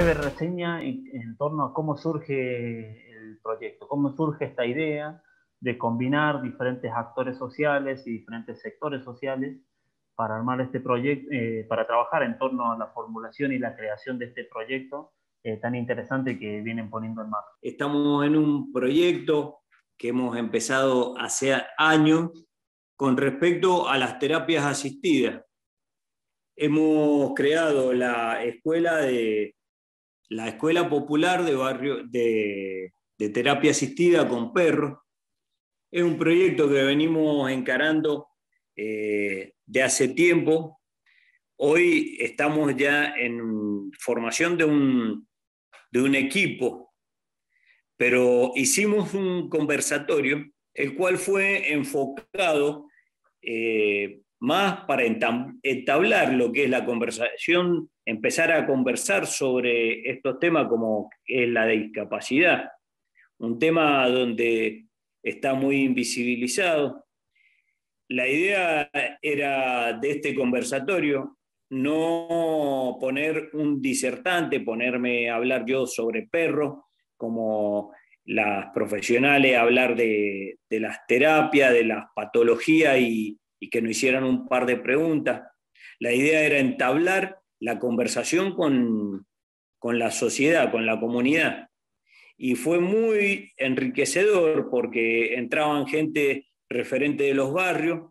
breve reseña en, torno a cómo surge el proyecto, cómo surge esta idea de combinar diferentes actores sociales y diferentes sectores sociales para armar este proyecto, eh, para trabajar en torno a la formulación y la creación de este proyecto eh, tan interesante que vienen poniendo en marcha. Estamos en un proyecto que hemos empezado hace años con respecto a las terapias asistidas hemos creado la escuela de la escuela popular de, barrio, de, terapia asistida con perros es un proyecto que venimos encarando eh, de hace tiempo. Hoy estamos ya en formación de un, de un equipo, pero hicimos un conversatorio, el cual fue enfocado eh, más para entablar lo que es la conversación, empezar a conversar sobre estos temas como es la discapacidad, un tema donde está muy invisibilizado. La idea era de este conversatorio no poner un disertante, ponerme a hablar yo sobre perros, como las profesionales, hablar de, las terapias, de las patologías y, y que nos hicieran un par de preguntas. La idea era entablar la conversación con, la sociedad, con la comunidad. Y fue muy enriquecedor porque entraban gente referente de los barrios,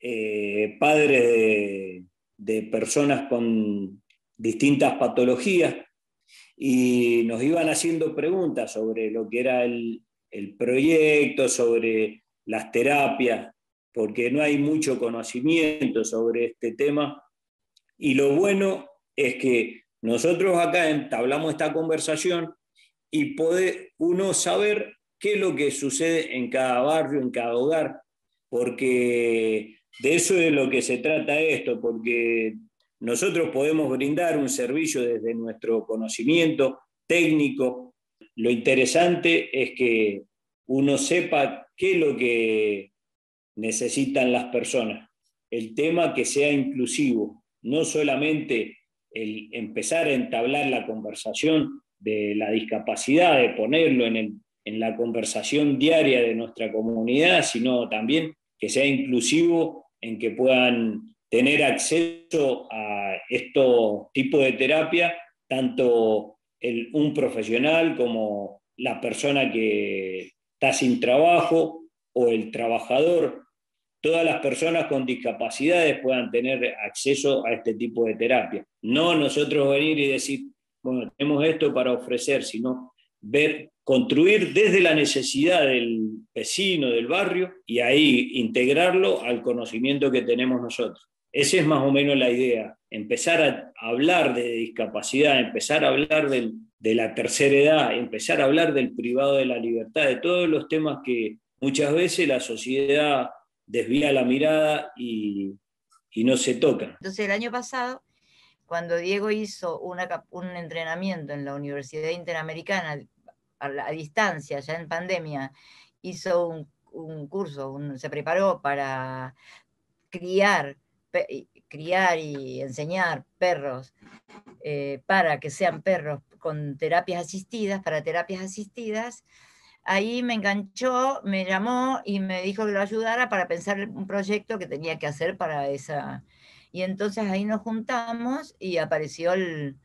eh, padres de, personas con distintas patologías, y nos iban haciendo preguntas sobre lo que era el, el proyecto, sobre las terapias porque no hay mucho conocimiento sobre este tema. Y lo bueno es que nosotros acá entablamos esta conversación y puede uno saber qué es lo que sucede en cada barrio, en cada hogar, porque de eso es lo que se trata esto, porque nosotros podemos brindar un servicio desde nuestro conocimiento técnico. Lo interesante es que uno sepa qué es lo que necesitan las personas. El tema que sea inclusivo, no solamente el empezar a entablar la conversación de la discapacidad, de ponerlo en, la conversación diaria de nuestra comunidad, sino también que sea inclusivo en que puedan tener acceso a estos tipo de terapia, tanto el, un profesional como la persona que está sin trabajo o el trabajador todas las personas con discapacidades puedan tener acceso a este tipo de terapia. No nosotros venir y decir, bueno, tenemos esto para ofrecer, sino ver, construir desde la necesidad del vecino, del barrio, y ahí integrarlo al conocimiento que tenemos nosotros. Esa es más o menos la idea, empezar a hablar de discapacidad, empezar a hablar de la tercera edad, empezar a hablar del privado de la libertad, de todos los temas que muchas veces la sociedad desvía la mirada y, no se toca. Entonces el año pasado, cuando Diego hizo un entrenamiento en la Universidad Interamericana a, distancia, ya en pandemia, hizo un, curso, se preparó para criar, criar y enseñar perros eh, para que sean perros con terapias asistidas, para terapias asistidas, ahí me enganchó, me llamó y me dijo que lo ayudara para pensar un proyecto que tenía que hacer para esa. Y entonces ahí nos juntamos y apareció el,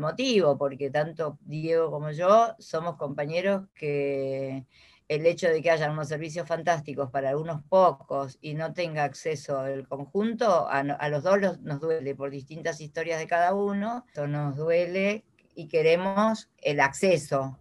motivo, porque tanto Diego como yo somos compañeros que el hecho de que haya unos servicios fantásticos para unos pocos y no tenga acceso el conjunto, a, los dos nos duele por distintas historias de cada uno, esto nos duele y queremos el acceso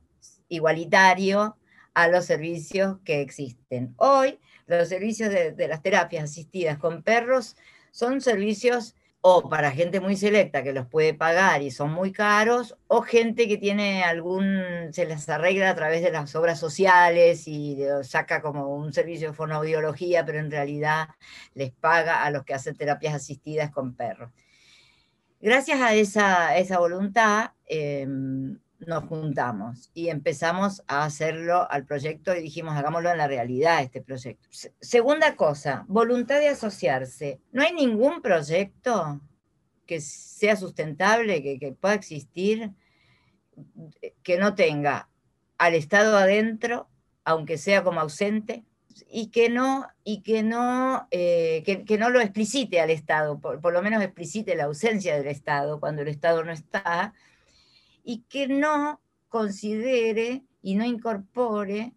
igualitario a los servicios que existen. Hoy, los servicios de, las terapias asistidas con perros son servicios o para gente muy selecta que los puede pagar y son muy caros, o gente que tiene algún, se las arregla a través de las obras sociales y saca como un servicio de fonoaudiología, pero en realidad les paga a los que hacen terapias asistidas con perros. Gracias a esa, voluntad, em, nos juntamos y empezamos a hacerlo al proyecto y dijimos, hagámoslo en la realidad, este proyecto. Segunda cosa, voluntad de asociarse. No hay ningún proyecto que sea sustentable, que, pueda existir, que no tenga al Estado adentro, aunque sea como ausente, y que no, y que no, eh, que, no lo explicite al Estado, por lo menos explicite la ausencia del Estado cuando el Estado no está, y que no considere y no incorpore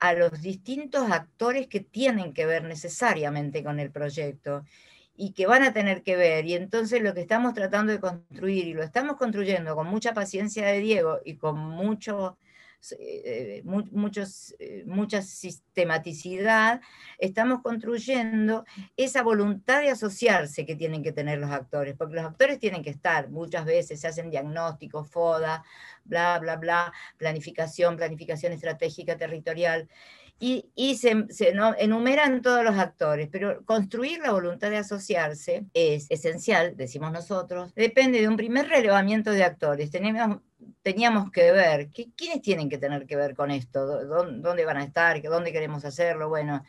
a los distintos actores que tienen que ver necesariamente con el proyecto y que van a tener que ver. Y entonces lo que estamos tratando de construir, y lo estamos construyendo con mucha paciencia de Diego y con mucho eh, muchas muchos, eh, mucha sistematicidad, estamos construyendo esa voluntad de asociarse que tienen que tener los actores, porque los actores tienen que estar, muchas veces se hacen diagnósticos, FODA, bla, bla, bla, planificación, planificación estratégica territorial, y, se, enumeran todos los actores, pero construir la voluntad de asociarse es esencial, decimos nosotros, depende de un primer relevamiento de actores. Tenemos teníamos que ver, ¿quiénes tienen que tener que ver con esto? ¿Dónde van a estar? ¿Dónde queremos hacerlo? Bueno,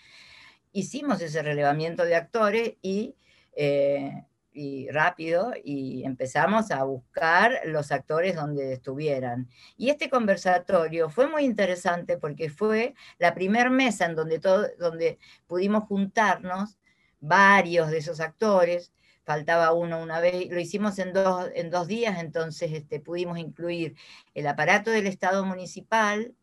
hicimos ese relevamiento de actores eh, y, rápido y empezamos a buscar los actores donde estuvieran. Y este conversatorio fue muy interesante porque fue la primer mesa en donde, todo, donde pudimos juntarnos varios de esos actores faltaba uno una vez, lo hicimos en dos, en dos días, entonces este, pudimos incluir el aparato del Estado municipal,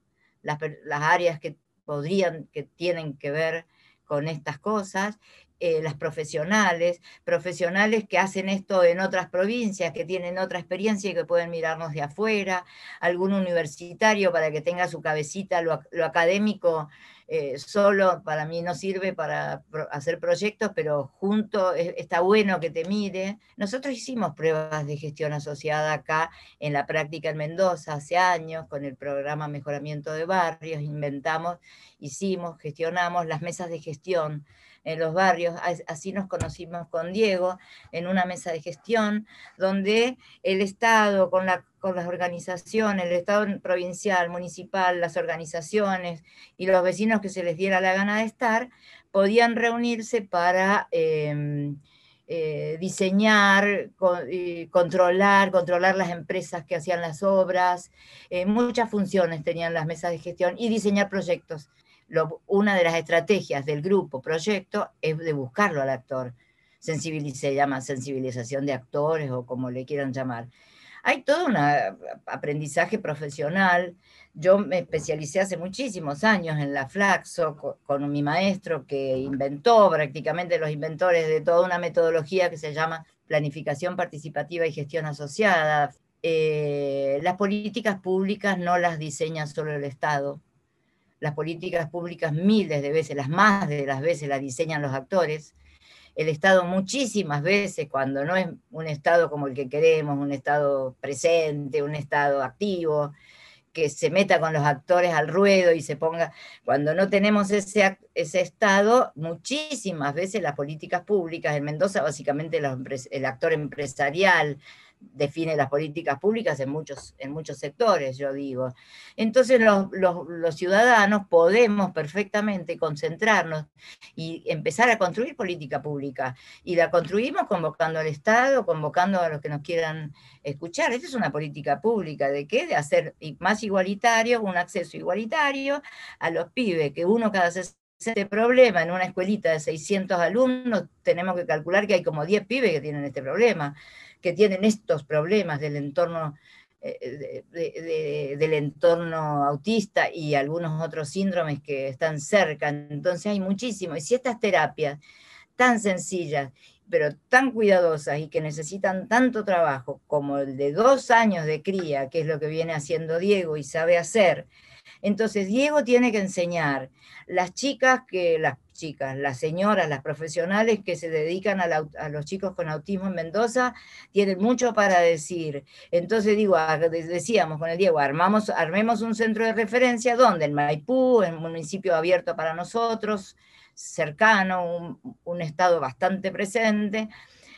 las, las áreas que podrían, que tienen que ver con estas cosas, eh, las profesionales, profesionales que hacen esto en otras provincias, que tienen otra experiencia y que pueden mirarnos de afuera, algún universitario para que tenga su cabecita, lo, académico eh, solo para mí no sirve para hacer proyectos, pero junto está bueno que te mire. Nosotros hicimos pruebas de gestión asociada acá en la práctica en Mendoza hace años con el programa Mejoramiento de Barrios, inventamos, hicimos, gestionamos las mesas de gestión en los barrios. Así nos conocimos con Diego en una mesa de gestión donde el Estado con las organizaciones, el Estado provincial, municipal, las organizaciones y los vecinos que se les diera la gana de estar, podían reunirse para em, eh, diseñar, controlar, controlar las empresas que hacían las obras, eh, muchas funciones tenían las mesas de gestión y diseñar proyectos una de las estrategias del grupo proyecto es de buscarlo al actor. se llama sensibilización de actores o como le quieran llamar. Hay todo un ah, aprendizaje profesional. Yo me especialicé hace muchísimos años en la Flaxo con, mi maestro que inventó prácticamente los inventores de toda una metodología que se llama planificación participativa y gestión asociada. Eh, las políticas públicas no las diseña solo el Estado, las políticas públicas miles de veces, las más de las veces las diseñan los actores. El Estado muchísimas veces, cuando no es un Estado como el que queremos, un Estado presente, un Estado activo, que se meta con los actores al ruedo y se ponga, cuando no tenemos ese, Estado, muchísimas veces las políticas públicas, en Mendoza básicamente el actor empresarial, define las políticas públicas en muchos, en muchos sectores, yo digo. Entonces los, los, ciudadanos podemos perfectamente concentrarnos y empezar a construir política pública. Y la construimos convocando al Estado, convocando a los que nos quieran escuchar. Esta es una política pública, ¿de qué? De hacer más igualitario, un acceso igualitario a los pibes, que uno cada 60 este problema en una escuelita de 600 alumnos, tenemos que calcular que hay como 10 pibes que tienen este problema que tienen estos problemas del entorno, eh, del entorno autista y algunos otros síndromes que están cerca. Entonces hay muchísimo. Y si estas terapias tan sencillas pero tan cuidadosas y que necesitan tanto trabajo como el de dos años de cría, que es lo que viene haciendo Diego y sabe hacer, entonces, Diego tiene que enseñar las chicas que, las chicas, las señoras, las profesionales que se dedican a, los chicos con autismo en Mendoza, tienen mucho para decir. Entonces, digo, decíamos con el Diego, armamos, armemos un centro de referencia, donde En Maipú, en un municipio abierto para nosotros, cercano, un, estado bastante presente.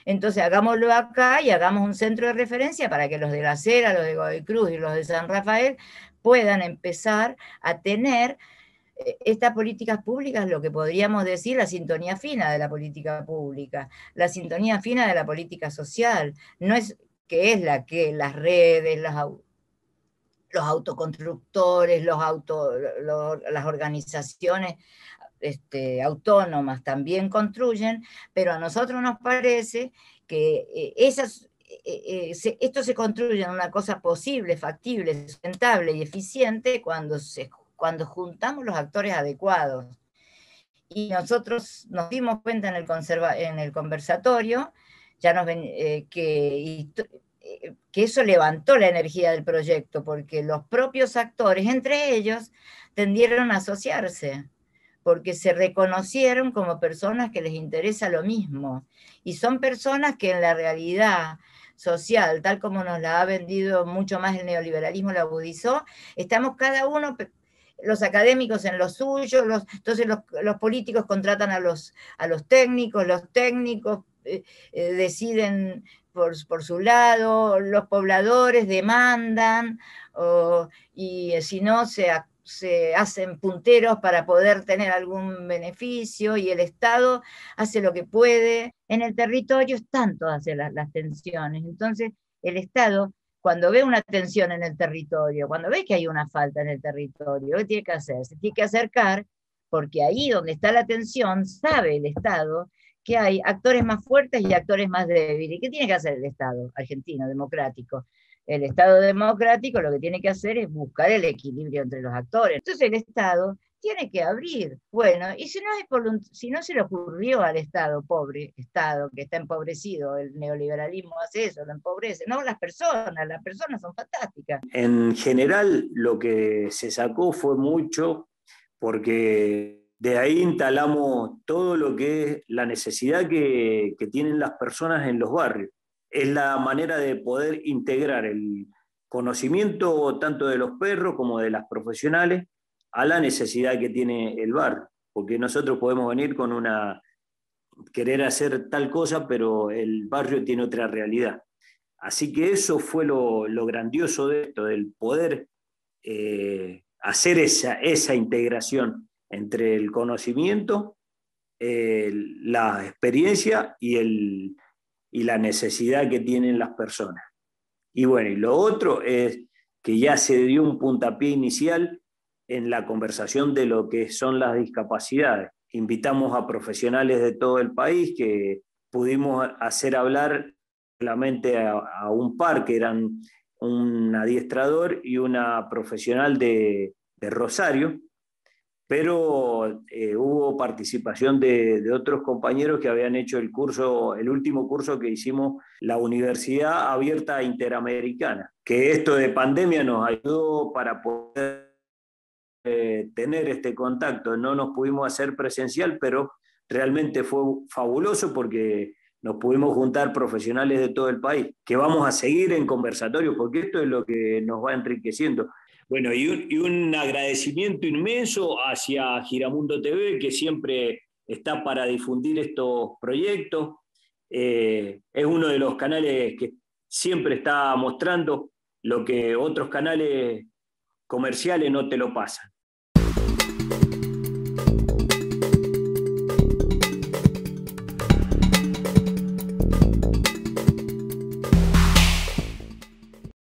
Entonces hagámoslo acá y hagamos un centro de referencia para que los de la Cera, los de Godoy Cruz y los de San Rafael puedan empezar a tener eh, estas políticas públicas, lo que podríamos decir la sintonía fina de la política pública, la sintonía fina de la política social, no es que es la que las redes, los autoconstructores, los auto, las organizaciones este, autónomas también construyen, pero a nosotros nos parece que eh, esas, eh, eh, esto se construye en una cosa posible, factible, sustentable y eficiente cuando, se, cuando juntamos los actores adecuados. Y nosotros nos dimos cuenta en el, en el conversatorio ya nos eh, que, que eso levantó la energía del proyecto, porque los propios actores, entre ellos, tendieron a asociarse, porque se reconocieron como personas que les interesa lo mismo. Y son personas que en la realidad social, tal como nos la ha vendido mucho más el neoliberalismo, la agudizó, estamos cada uno los académicos en lo suyo, los, entonces los, políticos contratan a los, a los técnicos, los técnicos eh, eh, deciden por, su lado, los pobladores demandan, y eh, si no se se hacen punteros para poder tener algún beneficio y el Estado hace lo que puede. En el territorio están todas las, las tensiones. Entonces, el Estado, cuando ve una tensión en el territorio, cuando ve que hay una falta en el territorio, ¿qué tiene que hacer? Se tiene que acercar porque ahí donde está la tensión sabe el Estado que hay actores más fuertes y actores más débiles. ¿Qué tiene que hacer el Estado argentino, democrático? el Estado democrático lo que tiene que hacer es buscar el equilibrio entre los actores. Entonces el Estado tiene que abrir. Bueno, y si no, es si no se le ocurrió al Estado, pobre Estado, que está empobrecido, el neoliberalismo hace eso, lo empobrece. No, las personas, las personas son fantásticas. En general, lo que se sacó fue mucho porque de ahí instalamos todo lo que es la necesidad que tienen las personas en los barrios es la manera de poder integrar el conocimiento tanto de los perros como de las profesionales a la necesidad que tiene el bar, porque nosotros podemos venir con una querer hacer tal cosa, pero el barrio tiene otra realidad. Así que eso fue lo, grandioso de esto, del poder eh, hacer esa, esa integración entre el conocimiento, eh, la experiencia y el, y la necesidad que tienen las personas. Y bueno, y lo otro es que ya se dio un puntapié inicial en la conversación de lo que son las discapacidades. Invitamos a profesionales de todo el país que pudimos hacer hablar solamente a, un par, que eran un adiestrador y una profesional de Rosario, pero eh, hubo participación de, otros compañeros que habían hecho el curso, el último curso que hicimos, la Universidad Abierta Interamericana, que esto de pandemia nos ayudó para poder eh, tener este contacto. No nos pudimos hacer presencial, pero realmente fue fabuloso porque nos pudimos juntar profesionales de todo el país, que vamos a seguir en conversatorio porque esto es lo que nos va enriqueciendo. Bueno, y un, agradecimiento inmenso hacia Giramundo TV, que siempre está para difundir estos proyectos. Eh, es uno de los canales que siempre está mostrando lo que otros canales comerciales no te lo pasan.